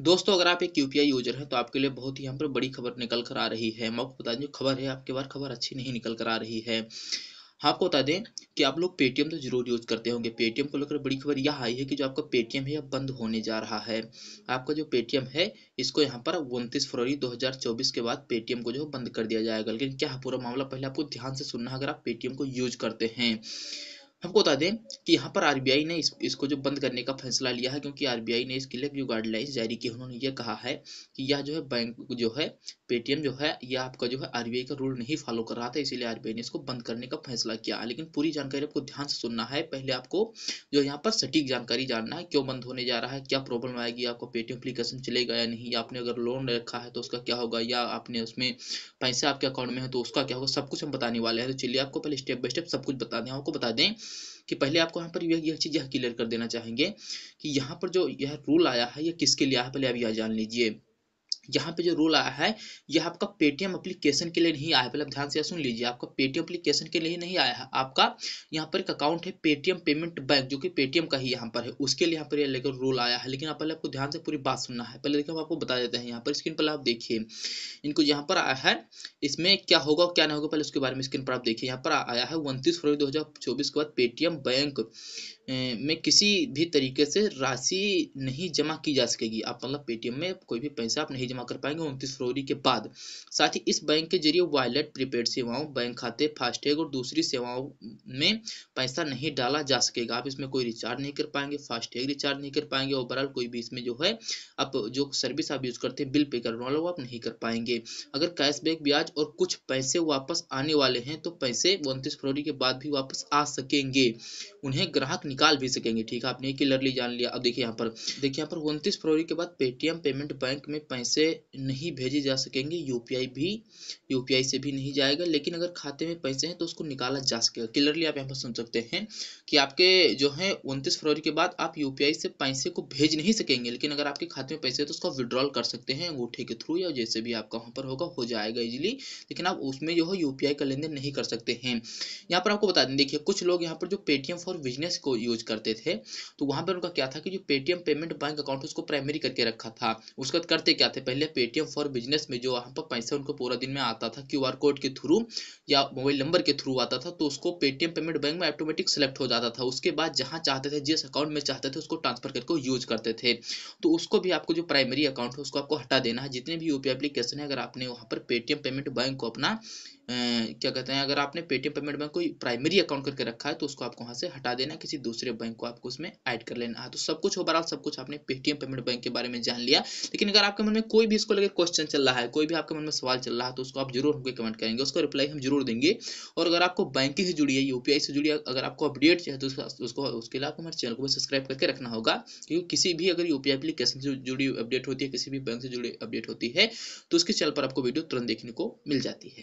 दोस्तों अगर आप एक यू यूजर हैं तो आपके लिए बहुत ही यहाँ पर बड़ी खबर निकल कर आ रही है मैं आपको बता दें खबर है आपके बार खबर अच्छी नहीं निकल कर आ रही है हाँ, आपको बता दें कि आप लोग पेटीएम तो जरूर यूज करते होंगे पेटीएम को लेकर बड़ी खबर यह आई है कि जो आपका पेटीएम है यह बंद होने जा रहा है आपका जो पेटीएम है इसको यहाँ पर उनतीस फरवरी 2024 के बाद पेटीएम को जो बंद कर दिया जाएगा लेकिन क्या पूरा मामला पहले आपको ध्यान से सुनना है अगर आप पेटीएम को यूज करते हैं आपको बता दें कि यहाँ पर आरबीआई ने इस, इसको जो बंद करने का फैसला लिया है क्योंकि आरबीआई ने इसके लिए जो गाइडलाइंस जारी की उन्होंने ये कहा है कि यह जो है बैंक जो है पेटीएम जो है यह आपका जो है आरबीआई का रूल नहीं फॉलो कर रहा था इसीलिए आरबीआई ने इसको बंद करने का फैसला किया लेकिन पूरी जानकारी आपको ध्यान से सुनना है पहले आपको जो यहाँ पर सटीक जानकारी जानना है क्यों बंद होने जा रहा है क्या प्रॉब्लम आएगी आपको पेटीएम अप्लीकेशन चलेगा या नहीं या आपने अगर लोन रखा है तो उसका क्या होगा या आपने उसमें पैसे आपके अकाउंट में है तो उसका क्या होगा सब कुछ हम बताने वाले हैं तो चलिए आपको पहले स्टेप बाय स्टेप सब कुछ बता दें आपको बता दें कि पहले आपको यहाँ पर यह चीज़ यह क्लियर कर देना चाहेंगे कि यहाँ पर जो यह रूल आया है यह किसके लिए आया है पहले आप यह जान लीजिए यहाँ पे जो रूल आया है यह आपका पेटीएम अप्लीकेशन के लिए नहीं आया पहले आप ध्यान से सुन लीजिए आपका पेटीएम अप्लीकेशन के लिए नहीं आया है आपका यहाँ पर एक अकाउंट है पेटीएम पेमेंट बैंक जो कि पेटीएम का ही यहाँ पर है उसके लिए यहाँ पर यह लेकर रूल आया है लेकिन आप पहले आपको ध्यान से पूरी बात सुनना है पहले देखिए हम आपको बता देते हैं यहाँ पर स्क्रीन पर आप देखिए इनको यहाँ पर आया है इसमें क्या होगा क्या नहीं होगा पहले उसके बारे में स्क्रीन पर आप देखिए यहाँ पर आया है उनतीस फरवरी दो के बाद पेटीएम बैंक में किसी भी तरीके से राशि नहीं जमा की जा सकेगी आप मतलब पेटीएम में कोई भी पैसा आप नहीं जमा कर पाएंगे उनतीस फरवरी के बाद साथ ही इस बैंक के जरिए वॉलेट प्रीपेड सेवाओं बैंक खाते फास्टैग और दूसरी सेवाओं में पैसा नहीं डाला जा सकेगा आप इसमें कोई रिचार्ज नहीं कर पाएंगे फास्टैग रिचार्ज नहीं कर पाएंगे ओवरऑल कोई भी इसमें जो है आप जो सर्विस आप यूज करते हैं बिल पे करने वाला वो आप नहीं कर पाएंगे अगर कैशबैक ब्याज और कुछ पैसे वापस आने वाले हैं तो पैसे उनतीस फरवरी के बाद भी वापस आ सकेंगे उन्हें ग्राहक निकाल भी सकेंगे ठीक है आपने क्लियरली जान लिया अब देखिए यहाँ पर देखिए यहाँ पर उनतीस फरवरी के बाद पेटीएम पेमेंट बैंक में पैसे से नहीं भेजे जा सकेंगे यूपीआई भी यूपीआई से भी नहीं जाएगा लेकिन अगर खाते में पैसे हैं तो उसको निकाला जा सकेगा क्लियरली आप यहाँ पर सुन सकते हैं कि आपके जो है उनतीस फरवरी के बाद आप यूपीआई से पैसे को भेज नहीं सकेंगे लेकिन अगर आपके खाते में पैसे हैं तो उसका विड्रॉल कर सकते हैं अंगूठे के थ्रू या जैसे भी आपका वहाँ पर होगा हो जाएगा इजिली लेकिन आप उसमें जो है यूपीआई का लेन नहीं कर सकते हैं यहाँ पर आपको बता दें देखिए कुछ लोग यहाँ पर जो पेटीएम फॉर बिजनेस को यूज करते थे तो वहाँ पर उनका क्या था कि जो पेटीएम पेमेंट बैंक अकाउंट उसको प्राइमरी करके रखा था उसका करते क्या थे पहले पेटीएम फॉर बिजनेस में जो वहाँ पर पैसा उनको पूरा दिन में आता था क्यू कोड के थ्रू या मोबाइल नंबर के थ्रू आता था तो उसको पेटीएम पेमेंट बैंक में ऑटोमेटिक सेलेक्ट हो जाता था उसके बाद जहाँ चाहते थे जिस अकाउंट में चाहते थे उसको ट्रांसफर करके यूज करते थे तो उसको भी आपको जो प्राइमरी अकाउंट है उसको आपको हटा देना है जितने भी यूपीआई एप्लीकेशन है अगर आपने वहाँ पर पेटीएम पेमेंट बैंक को अपना क्या कहते हैं अगर आपने पेटीएम पेमेंट बैंक कोई प्राइमरी अकाउंट करके रखा है तो उसको आपको वहाँ से हटा देना किसी दूसरे बैंक को आपको उसमें ऐड कर लेना है हाँ, तो सब कुछ ओवरऑल सब कुछ आपने पेटीएम पेमेंट बैंक के बारे में जान लिया लेकिन अगर आपके मन में कोई भी इसको लेकर क्वेश्चन चल रहा है कोई भी आपके मन में सवाल चल रहा है तो उसको आप जरूर हमको कमेंट करेंगे उसको रिप्लाई हम जरूर देंगे और अगर आपको बैंकिंग से जुड़ी है यूपीआई से जुड़ी अगर आपको अपडेट चाहिए तो उसको उसके लिए आपको हमारे चैनल को सब्सक्राइब करके रखना होगा क्योंकि किसी भी अगर यूपीआई एप्लीकेशन से जुड़ी अपडेट होती है किसी भी बैंक से जुड़ी अपडेट होती है तो उसके चैनल पर आपको वीडियो तुरंत देखने को मिल जाती है